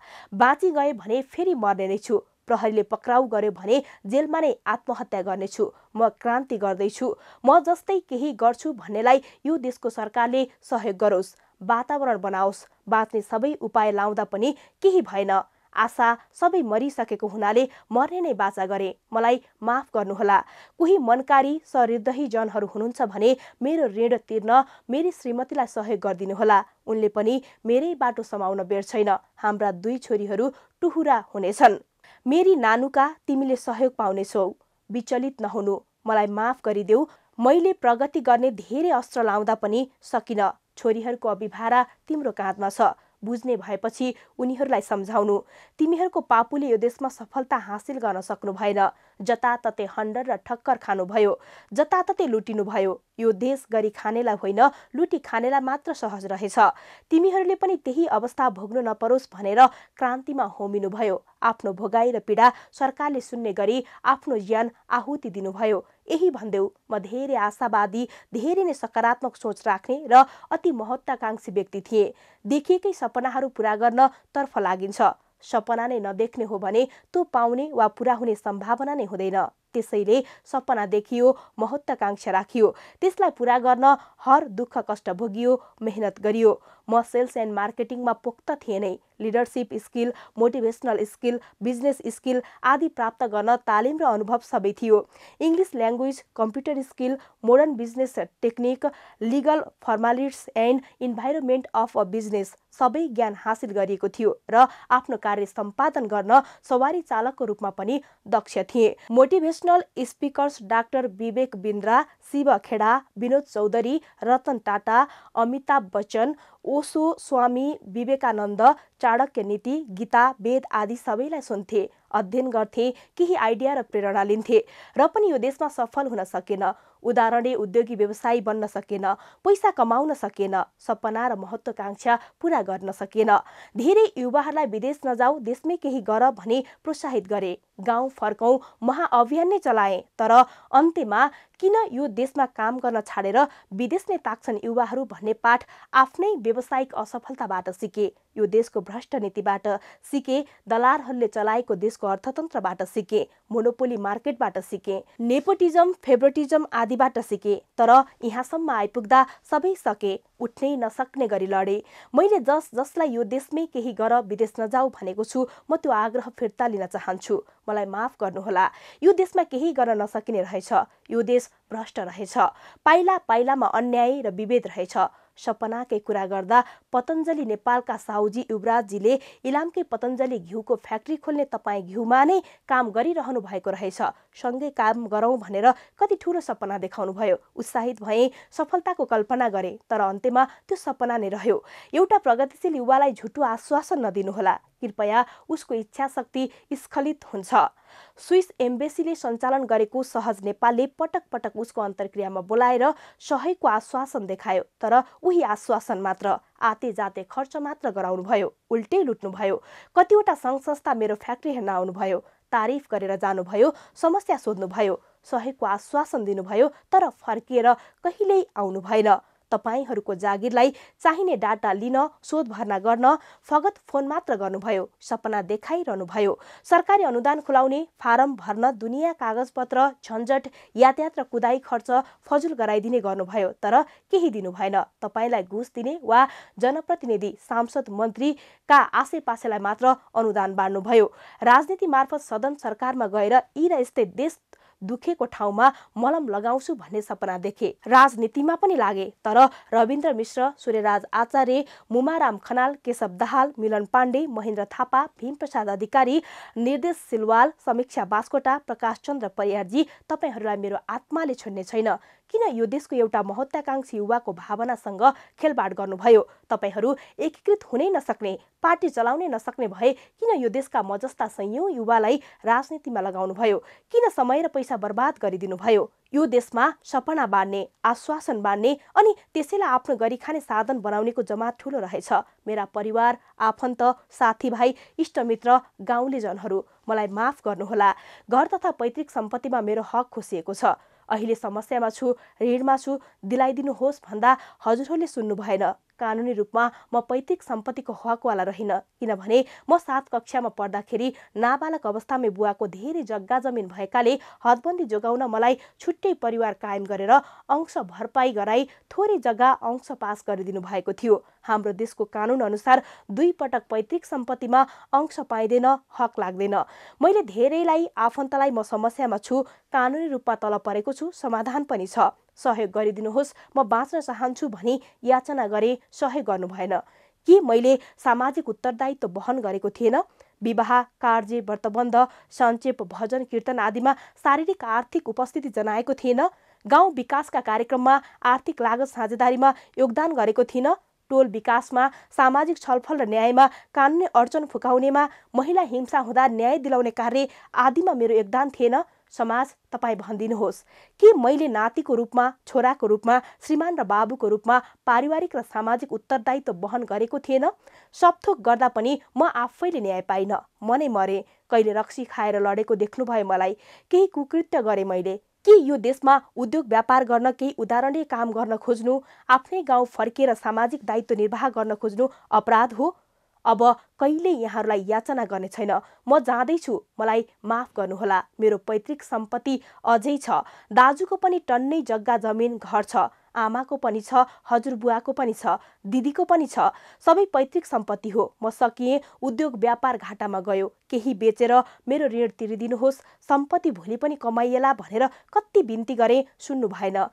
बाँची गए भने फेरि मर्ने नै छु प्रहरीले पक्राउ गर्यो भने जेलमा नै आत्महत्या गर्नेछु म क्रान्ति गर्दैछु म जस्तै केही गर्छु भन्नेलाई यो देशको सरकारले सहयोग गरोस् वातावरण बनाओस् बाँच्ने सबै उपाय लाउँदा पनि केही भएन आशा सबै मरिसकेको हुनाले मर्ने नै बाचा गरे मलाई माफ गर्नुहोला कोही मनकारी सहृदही जनहरू हुनुहुन्छ भने मेरो ऋण तिर्न मेरी श्रीमतीलाई सहयोग गरिदिनुहोला उनले पनि मेरै बाटो समाउन बेर छैन हाम्रा दुई छोरीहरू टुहुरा हुनेछन् मेरी नानुका तिमीले सहयोग पाउनेछौ विचलित नहुनु मलाई माफ गरिदेऊ मैले प्रगति गर्ने धेरै अस्त्र लाउँदा पनि सकिन छोरीहरूको अभिभारा तिम्रो काँधमा छ बुझ्ने भएपछि उनीहरूलाई सम्झाउनु तिमीहरूको पापुले यो देशमा सफलता हासिल गर्न सक्नु भएन जताततै हन्डर र ठक्कर खानुभयो जताततै लुटिनुभयो यो देश गरी खानेलाई होइन लुटी खानेलाई मात्र सहज रहेछ तिमीहरूले पनि त्यही अवस्था भोग्नु नपरोस् भनेर क्रान्तिमा होमिनुभयो आफ्नो भोगाई र पीडा सरकारले सुन्ने गरी आफ्नो ज्यान आहुति दिनुभयो यही भन्देऊ म धेरै आशावादी धेरै नै सकारात्मक सोच राख्ने र अति महत्वाकाङ्क्षी व्यक्ति थिएँ देखिएकै सपनाहरू पुरा गर्न तर्फ लागिन्छ सपना नै नदेख्ने हो भने त्यो पाउने वा पुरा हुने सम्भावना नै हुँदैन त्यसैले सपना देखियो महत्वाकांक्षा राखियो त्यसलाई पुरा गर्न हर दुःख कष्ट भोगियो मेहनत गरियो म सेल्स एन्ड मार्केटिङमा पोख्त थिएँ नै leadership skill motivational skill business skill आदि प्राप्त गर्न तालिम र अनुभव सबै थियो English language computer skill modern business technique legal formalities and environment of a business सबै ज्ञान हासिल गरिएको थियो र आफ्नो कार्य सम्पादन गर्न सवारी चालकको रूपमा पनि दक्ष थिए motivational professional speakers doctor Vivek Bindra Shiv Khera Vinod Chaudhary Ratan Tata Amitabh Bachchan Osho Swami Vivekananda Chanakya Niti Gita वेद आदि सबैलाई सुन्थे अध्ययन गर्थे केही आइडिया र प्रेरणा लिन्थे र पनि यो देशमा सफल हुन सकेन उदाहरणले उद्योगी व्यवसायी बन्न सकेन पैसा कमाउन सकेन सपना र महत्वाकांक्षा पूरा गर्न सकेन धेरै युवाहरूलाई विदेश नजाऊ देशमै केही गर भने प्रोत्साहित गरे गाउँ फर्काउँ महाअभियान नै चलाए तर अन्त्यमा किन यो देशमा काम गर्न छाडेर विदेश नै ताक्छन् युवाहरू भन्ने पाठ आफ्नै व्यावसायिक असफलताबाट सिके यो देशको भ्रष्ट नीतिबाट सिके दलालहरूले चलाएको देशको अर्थतन्त्रबाट सिके मोनोपोली मार्केटबाट सिके नेपोटिजम फेभरेटिजम आदिबाट सिके तर यहाँसम्म आइपुग्दा सबै सके उठ्नै नसक्ने गरी लडे मैले जस जसलाई यो देशमै केही गर विदेश नजाऊ भनेको छु म त्यो आग्रह फिर्ता लिन चाहन्छु मलाई माफ गर्नुहोला यो देशमा केही गर्न नसकिने रहेछ यो देश भ्रष्ट रहेछ पाइला पाइलामा अन्याय र विभेद रहेछ सपनाकै कुरा गर्दा पतञ्जली नेपालका साहुजी युवराजजीले इलामकै पतञ्जली घिउको फ्याक्ट्री खोल्ने तपाईँ घिउमा नै काम गरिरहनु भएको रहेछ सँगै काम गरौँ भनेर कति ठुलो सपना देखाउनुभयो उत्साहित भए सफलताको कल्पना गरे तर अन्त्यमा त्यो सपना नै रह्यो एउटा प्रगतिशील युवालाई झुटो आश्वासन नदिनुहोला कृपया उसको इच्छा शक्ति स्खलित हुन्छ स्विस एम्बेसीले सञ्चालन गरेको सहज नेपालले पटक पटक उसको अन्तर्क्रियामा बोलाएर सहयोगको आश्वासन देखायो तर उही आश्वासन मात्र आते जाते खर्च मात्र गराउनुभयो उल्टै लुट्नुभयो कतिवटा सङ्घ संस्था मेरो फ्याक्ट्री हेर्न आउनुभयो तारिफ गरेर जानुभयो समस्या सोध्नुभयो सहयोगको आश्वासन दिनुभयो तर फर्किएर कहिल्यै आउनु भएन तपाईँहरूको जागिरलाई चाहिने डाटा लिन शोध भर्ना गर्न फगत फोन मात्र गर्नुभयो सपना देखाइरहनुभयो सरकारी अनुदान खुलाउने फारम भर्न दुनियाँ कागजपत्र झन्झट यातायात र कुदाई खर्च फजुल गराइदिने गर्नुभयो तर केही दिनु भएन तपाईँलाई घुस दिने वा जनप्रतिनिधि सांसद मन्त्रीका पासेलाई मात्र अनुदान बाँड्नुभयो राजनीति मार्फत सदन सरकारमा गएर यी र यस्तै देश दुखेको ठाउँमा मलम लगाउँछु भन्ने सपना देखे राजनीतिमा पनि लागे तर रविन्द्र मिश्र सूर्यराज आचार्य मुमाराम खनाल केशव दाहाल मिलन पाण्डे महेन्द्र थापा भीमप्रसाद अधिकारी निर्देश सिलवाल समीक्षा बास्कोटा प्रकाश चन्द्र परियारजी तपाईँहरूलाई मेरो आत्माले छोड्ने छैन किन यो देशको एउटा महत्वाकांक्षी युवाको भावनासँग खेलबाड गर्नुभयो तपाईँहरू एकीकृत हुनै नसक्ने पार्टी चलाउनै नसक्ने भए किन यो देशका मजस्ता जस्ता युवालाई राजनीतिमा लगाउनुभयो किन समय र पैसा बर्बाद गरिदिनुभयो यो देशमा सपना बाँड्ने आश्वासन बाँड्ने अनि त्यसैलाई आफ्नो गरी खाने साधन बनाउनेको जमात ठुलो रहेछ मेरा परिवार आफन्त साथीभाइ इष्टमित्र गाउँलेजनहरू मलाई माफ गर्नुहोला घर तथा पैतृक सम्पत्तिमा मेरो हक खोसिएको छ अहिले समस्यामा छु ऋणमा छु दिलाइदिनुहोस् भन्दा हजुरहरूले सुन्नु भएन कानुनी रूपमा म पैतृक सम्पत्तिको हकवाला रहेन किनभने म सात कक्षामा पढ्दाखेरि नाबालक अवस्थामै बुवाको धेरै जग्गा जमिन भएकाले हदबन्दी जोगाउन मलाई छुट्टै परिवार कायम गरेर अंश भरपाई गराई थोरै जग्गा अंश पास गरिदिनु भएको थियो हाम्रो देशको कानुन अनुसार दुई पटक पैतृक सम्पत्तिमा अंश पाइँदैन हक लाग्दैन मैले धेरैलाई आफन्तलाई म समस्यामा छु कानुनी रूपमा तल परेको छु समाधान पनि छ सहयोग गरिदिनुहोस् म बाँच्न चाहन्छु भनी याचना गरे सहयोग गर्नु भएन के मैले सामाजिक उत्तरदायित्व वहन गरेको थिएन विवाह कार्य व्रतबन्ध सञ्चेप भजन कीर्तन आदिमा शारीरिक आर्थिक उपस्थिति जनाएको थिएन गाउँ विकासका कार्यक्रममा आर्थिक लागत साझेदारीमा योगदान गरेको थिएन टोल विकासमा सामाजिक छलफल र न्यायमा कानुनी अडचन फुकाउनेमा महिला हिंसा हुँदा न्याय दिलाउने कार्य आदिमा मेरो योगदान थिएन समाज तपाईँ भनिदिनुहोस् के मैले नातिको रूपमा छोराको रूपमा श्रीमान र बाबुको रूपमा पारिवारिक र सामाजिक उत्तरदायित्व वहन गरेको थिएन सपथोक गर्दा पनि म आफैले न्याय पाइनँ म नै मरे कहिले रक्सी खाएर लडेको देख्नुभयो मलाई केही कुकृत्य गरेँ मैले के यो देशमा उद्योग व्यापार गर्न केही उदाहरणीय काम गर्न खोज्नु आफ्नै गाउँ फर्किएर सामाजिक दायित्व निर्वाह गर्न खोज्नु अपराध हो अब कहिले यहाँहरूलाई याचना गर्ने छैन म जाँदैछु मलाई माफ गर्नुहोला मेरो पैतृक सम्पत्ति अझै छ दाजुको पनि टन्नै जग्गा जमिन घर छ आमाको पनि छ हजुरबुवाको पनि छ दिदीको पनि छ सबै पैतृक सम्पत्ति हो म सकिएँ उद्योग व्यापार घाटामा गयो केही बेचेर मेरो ऋण तिरिदिनुहोस् सम्पत्ति भोलि पनि कमाइएला भनेर कति बिन्ती गरेँ सुन्नु भएन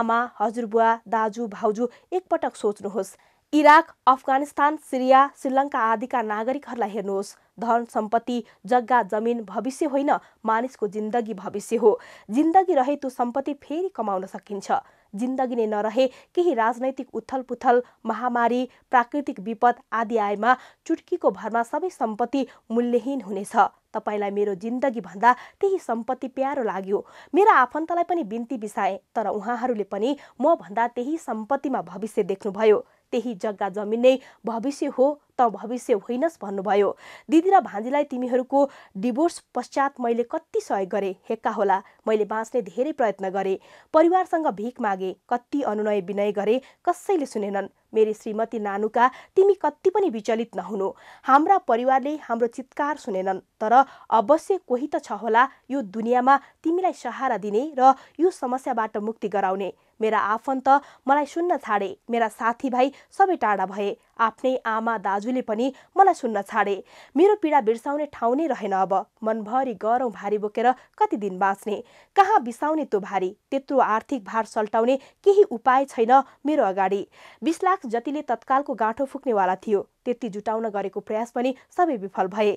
आमा हजुरबुवा दाजु भाउजू एकपटक सोच्नुहोस् इराक अफगानिस्तान सिरिया श्रीलङ्का आदिका नागरिकहरूलाई हेर्नुहोस् धन सम्पत्ति जग्गा जमिन भविष्य होइन मानिसको जिन्दगी भविष्य हो जिन्दगी रहे त्यो सम्पत्ति फेरि कमाउन सकिन्छ जिन्दगी नै नरहे केही राजनैतिक उथलपुथल पुथल महामारी प्राकृतिक विपद आदि आएमा चुट्कीको भरमा सबै सम्पत्ति मूल्यहीन हुनेछ तपाईँलाई मेरो जिन्दगी भन्दा त्यही सम्पत्ति प्यारो लाग्यो मेरा आफन्तलाई पनि बिन्ती बिसाएँ तर उहाँहरूले पनि म भन्दा त्यही सम्पत्तिमा भविष्य देख्नुभयो त्यही जग्गा जमिन नै भविष्य हो त भविष्य होइनस् भन्नुभयो दिदी र भान्जीलाई तिमीहरूको डिभोर्स पश्चात मैले कति सहयोग गरेँ हेक्का होला मैले बाँच्ने धेरै प्रयत्न गरेँ परिवारसँग भिख मागे कति अनुनय विनय गरे कसैले सुनेनन् मेरी श्रीमती नानुका तिमी कति पनि विचलित नहुनु हाम्रा परिवारले हाम्रो चितकार सुनेनन् तर अवश्य कोही त छ होला यो दुनियाँमा तिमीलाई सहारा दिने र यो समस्याबाट मुक्ति गराउने मेरा आफन्त मलाई सुन्न छाडे मेरा साथीभाइ सबै टाढा भए आफ्नै आमा दाजु दाजुले पनि मलाई सुन्न छाडे मेरो पीडा बिर्साउने ठाउँ नै रहेन अब मनभरि गरौँ भारी बोकेर कति दिन बाँच्ने कहाँ बिसाउने त्यो भारी त्यत्रो आर्थिक भार सल्टाउने केही उपाय छैन मेरो अगाडि बिस लाख जतिले तत्कालको गाँठो फुक्नेवाला थियो त्यति जुटाउन गरेको प्रयास पनि सबै विफल भए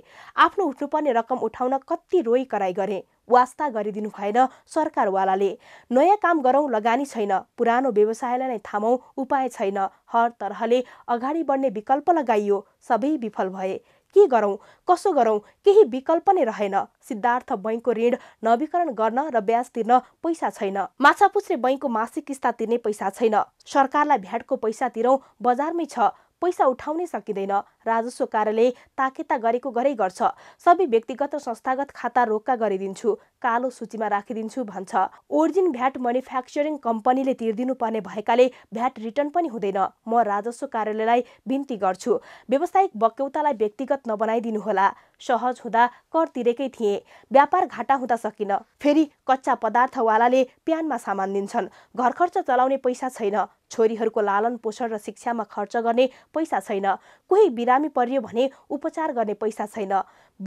आफ्नो उठ्नुपर्ने रकम उठाउन कति रोई कराई गरे वास्ता गरिदिनु भएन सरकारवालाले नयाँ काम गरौँ लगानी छैन पुरानो व्यवसायलाई नै थामौँ उपाय छैन हर तरहले अगाडि बढ्ने विकल्प लगाइयो सबै विफल भए के गरौँ कसो गरौँ केही विकल्प नै रहेन सिद्धार्थ बैङ्कको ऋण नवीकरण गर्न र ब्याज तिर्न पैसा छैन माछापुच्छ्रे बैङ्कको मासिक किस्ता तिर्ने पैसा छैन सरकारलाई भ्याटको पैसा तिरौँ बजारमै छ पैसा उठाउनै सकिँदैन राजस्व कार्यालय ताकेता गरेको गरै गर्छ सबै व्यक्तिगत र संस्थागत खाता रोक्का गरिदिन्छु कालो सूचीमा राखिदिन्छु भन्छ ओरिजिन भ्याट म्यानुफ्याक्चरिङ कम्पनीले तिर्दिनु तिर्दिनुपर्ने भएकाले भ्याट रिटर्न पनि हुँदैन म राजस्व कार्यालयलाई विन्ती गर्छु व्यावसायिक बक्यौतालाई व्यक्तिगत नबनाइदिनुहोला सहज हुँदा कर तिरेकै थिएँ व्यापार घाटा हुँदा सकिन फेरि कच्चा पदार्थवालाले प्यानमा सामान दिन्छन् घर खर्च चलाउने पैसा छैन छोरीहरूको लालन पोषण र शिक्षामा खर्च गर्ने पैसा छैन कोही बिना बिरामी परियो भने उपचार गर्ने पैसा छैन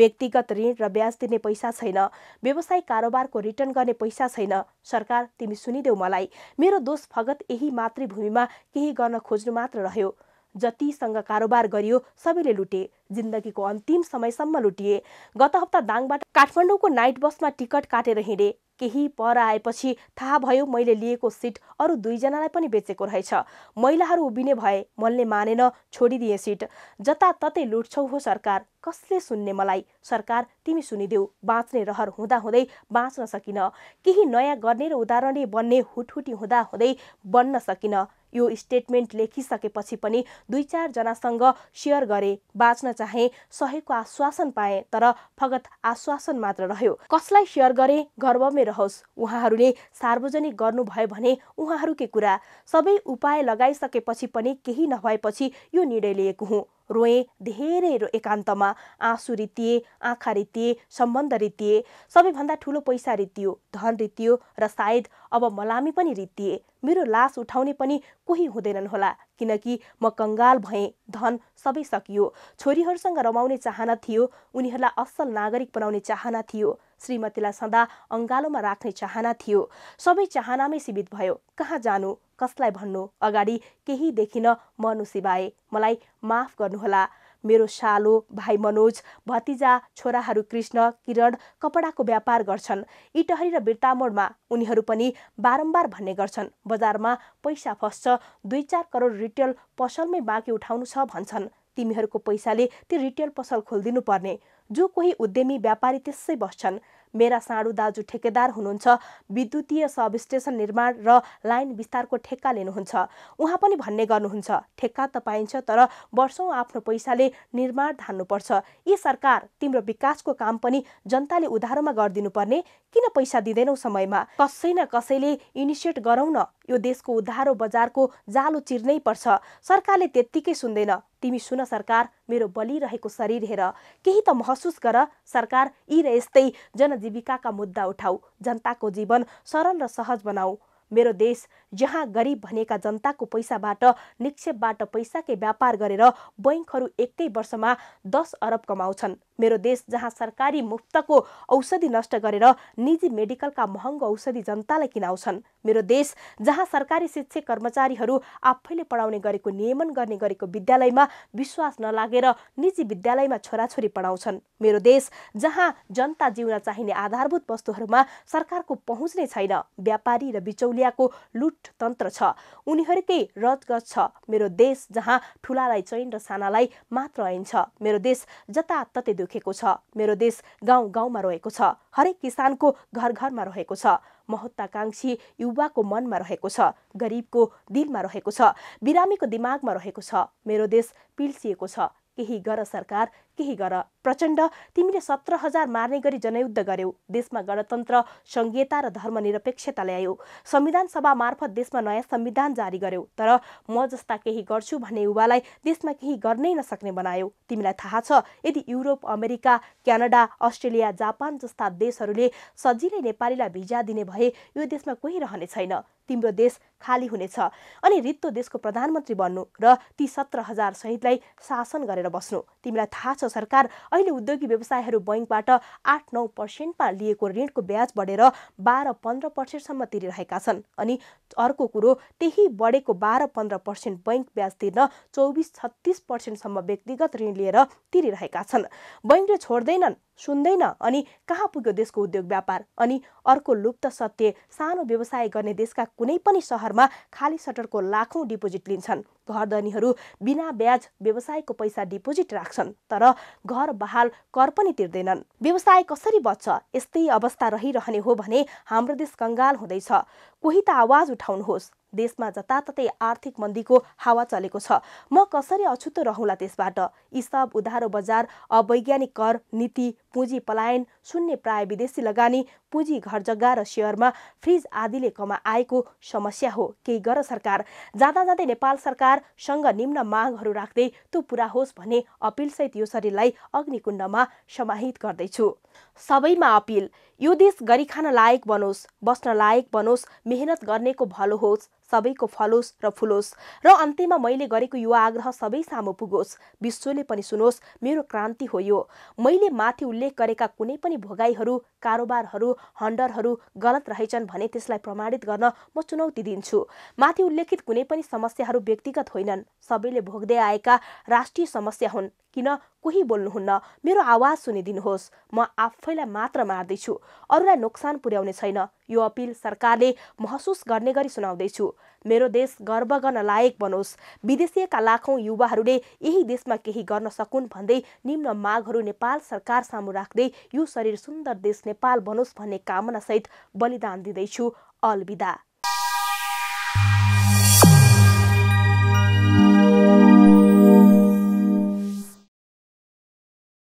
व्यक्तिगत ऋण र ब्याज दिने पैसा छैन व्यवसायिक कारोबारको रिटर्न गर्ने पैसा छैन सरकार तिमी सुनिदेऊ मलाई मेरो दोष फगत यही मातृभूमिमा केही गर्न खोज्नु मात्र रह्यो जतिसँग कारोबार गरियो सबैले लुटे जिन्दगीको अन्तिम समयसम्म लुटिए गत हप्ता दाङबाट काठमाडौँको नाइट बसमा टिकट काटेर हिँडे केही पर आएपछि थाहा भयो मैले लिएको सिट अरू दुईजनालाई पनि बेचेको रहेछ महिलाहरू उभिने भए मनले मानेन छोडिदिए सिट जताततै लुट्छौ हो सरकार कसले सुन्ने मलाई सरकार तिमी सुनिदेऊ बाँच्ने रहर हुँदाहुँदै बाँच्न सकिन केही नयाँ गर्ने र उदाहरणीय बन्ने हुटहुटी हुँदाहुँदै बन्न सकिन यो स्टेटमेन्ट लेखिसकेपछि पनि दुई चारजनासँग सेयर गरे बाँच्न चाहे सहयोगको आश्वासन पाए तर फगत आश्वासन मात्र रह्यो कसलाई सेयर गरे गर्वमै रहोस् उहाँहरूले सार्वजनिक गर्नुभयो भने उहाँहरूकै कुरा सबै उपाय लगाइसकेपछि पनि केही नभएपछि यो निर्णय लिएको हुँ रोएँ धेरै रो एकान्तमा आँसु रित्तिए आँखा रित्तिए सम्बन्ध रित्तिए सबैभन्दा ठुलो पैसा रित्तियो धन रितियो र सायद अब मलामी पनि रित्तिए मेरो लास उठाउने पनि कोही हुँदैनन् होला किनकि म कङ्गाल भएँ धन सबै सकियो छोरीहरूसँग रमाउने चाहना थियो उनीहरूलाई असल नागरिक बनाउने चाहना थियो श्रीमतीलाई सदा अङ्गालोमा राख्ने चाहना थियो सबै चाहनामै सीमित भयो कहाँ जानु कसलाई भन्नु अगाडि केही देखिन मनु मलाई माफ गर्नुहोला मेरो सालो भाइ मनोज भतिजा छोराहरू कृष्ण किरण कपडाको व्यापार गर्छन् इटहरी र बिर्तामोडमा उनीहरू पनि बारम्बार भन्ने गर्छन् बजारमा पैसा फस्छ दुई चार करोड रिटेल पसलमै बाँकी उठाउनु छ भन्छन् तिमीहरूको पैसाले ती रिटेल पसल खोलिदिनु पर्ने जो कोही उद्यमी व्यापारी त्यसै बस्छन् मेरा साँडु दाजु ठेकेदार हुनुहुन्छ विद्युतीय स्टेसन निर्माण र लाइन विस्तारको ठेक्का लिनुहुन्छ उहाँ पनि भन्ने गर्नुहुन्छ ठेक्का त पाइन्छ तर वर्षौँ आफ्नो पैसाले निर्माण धान्नुपर्छ यी सरकार तिम्रो विकासको काम पनि जनताले उधारोमा पर्ने किन पैसा दिँदैनौ समयमा कसै न कसैले इनिसिएट गरौँ न यो देशको उधारो बजारको जालो चिर्नै पर्छ सरकारले त्यत्तिकै सुन्दैन तिमी सुन सरकार मेरो बलिरहेको शरीर हेर केही त महसुस गर सरकार यी र यस्तै जनजीविकाका मुद्दा उठाऊ जनताको जीवन सरल र सहज बनाऊ मेरो देश जहाँ गरिब भनेका जनताको पैसाबाट निक्षेपबाट पैसाकै व्यापार गरेर बैङ्कहरू एकै वर्षमा दस अरब कमाउँछन् मेरो देश जहाँ सरकारी मुफ्तको औषधि नष्ट गरेर निजी मेडिकलका महँगो औषधि जनतालाई किनाउँछन् मेरो देश जहाँ सरकारी शिक्षक कर्मचारीहरू आफैले पढाउने गरेको नियमन गर्ने गरेको विद्यालयमा विश्वास नलागेर निजी विद्यालयमा छोराछोरी पढाउँछन् मेरो देश जहाँ जनता जिउन चाहिने आधारभूत वस्तुहरूमा सरकारको पहुँच नै छैन व्यापारी र बिचौलियाको लुट तन्त्र छ उनीहरूकै रजगज छ मेरो देश जहाँ ठुलालाई चैन र सानालाई मात्र ऐन छ मेरो देश जताततै दुखेको छ मेरो देश गाउँ गाउँमा रहेको छ हरेक किसानको घर घरमा रहेको छ महत्वाकांक्षी युवाको मनमा रहेको छ गरिबको दिलमा रहेको छ बिरामीको दिमागमा रहेको छ मेरो देश पिल्सिएको छ केही गर सरकार केही गर प्रचण्ड तिमीले सत्र हजार मार्ने गरी जनयुद्ध गर्यौ देशमा गणतन्त्र सङ्घीयता र धर्मनिरपेक्षता ल्यायो संविधान सभा मार्फत देशमा नयाँ संविधान जारी गर्यौ तर म जस्ता केही गर्छु भन्ने युवालाई देशमा केही गर्नै नसक्ने बनायो तिमीलाई थाहा छ यदि Europe America Canada Australia Japan जस्ता देशहरूले सजिलै नेपालीलाई भिजा दिने भए यो देशमा कोही रहने छैन तिम्रो देश खाली हुनेछ अनि रित्तो देशको प्रधानमन्त्री बन्नु र ती सत्र हजार शहीदलाई शासन गरेर बस्नु तिमीलाई थाहा छ सरकार अहिले उद्योगी व्यवसायहरू बैङ्कबाट आठ नौ पर्सेन्टमा लिएको ऋणको ब्याज बढेर बाह्र पन्ध्र पर्सेन्टसम्म तिरिरहेका छन् अनि अर्को कुरो त्यही बढेको बाह्र पन्ध्र पर्सेन्ट बैङ्क ब्याज तिर्न चौबिस छत्तिस पर्सेन्टसम्म व्यक्तिगत ऋण लिएर तिरिरहेका छन् बैङ्कले छोड्दैनन् सुन्दैन अनि कहाँ पुग्यो देशको उद्योग व्यापार अनि अर्को लुप्त सत्य सानो व्यवसाय गर्ने देशका कुनै पनि सहरमा खाली सटरको लाखौँ डिपोजिट लिन्छन् घरधनीहरू बिना ब्याज व्यवसायको पैसा डिपोजिट राख्छन् तर घर बहाल कर पनि तिर्दैनन् व्यवसाय कसरी बच्छ यस्तै अवस्था रहिरहने हो भने हाम्रो देश कङ्गाल हुँदैछ कोही त आवाज उठाउनुहोस् देशमा जताततै आर्थिक मन्दीको हावा चलेको छ म कसरी अछुतो रहँला त्यसबाट यी सब उधारो बजार अवैज्ञानिक कर नीति पुँजी पलायन शून्य प्राय विदेशी लगानी पुँजी घर जग्गा र सेयरमा फ्रिज आदिले कमा आएको समस्या हो केही गर सरकार जाँदा जाँदै नेपाल सरकारसँग निम्न मागहरू राख्दै त्यो पुरा होस् भन्ने अपिलसहित यो शरीरलाई अग्निकुण्डमा समाहित गर्दैछु सबैमा अपिल यो देश गरिखान लायक बनोस् बस्न लायक बनोस् मेहनत गर्नेको भलो होस् सबैको फलोस् र फुलोस् र अन्त्यमा मैले गरेको युवा आग्रह सबै सामु पुगोस् विश्वले पनि सुनोस् मेरो क्रान्ति हो यो मैले माथि उल्लेख गरेका कुनै पनि भोगाईहरू कारोबारहरू हन्डरहरू गलत रहेछन् भने त्यसलाई प्रमाणित गर्न म चुनौती दिन्छु माथि उल्लेखित कुनै पनि समस्याहरू व्यक्तिगत होइनन् सबैले भोग्दै आएका राष्ट्रिय समस्या हुन् किन कोही बोल्नुहुन्न मेरो आवाज सुनिदिनुहोस् म आफैलाई मात्र मार्दैछु अरूलाई नोक्सान पुर्याउने छैन यो अपिल सरकारले महसुस गर्ने गरी सुनाउँदैछु मेरो देश गर्व गर्न लायक बनोस् विदेशीका लाखौँ युवाहरूले यही देशमा केही गर्न सकुन् भन्दै निम्न मागहरू नेपाल सरकार सामु राख्दै यो शरीर सुन्दर देश नेपाल बनोस् भन्ने कामनासहित बलिदान दिँदैछु अलविदा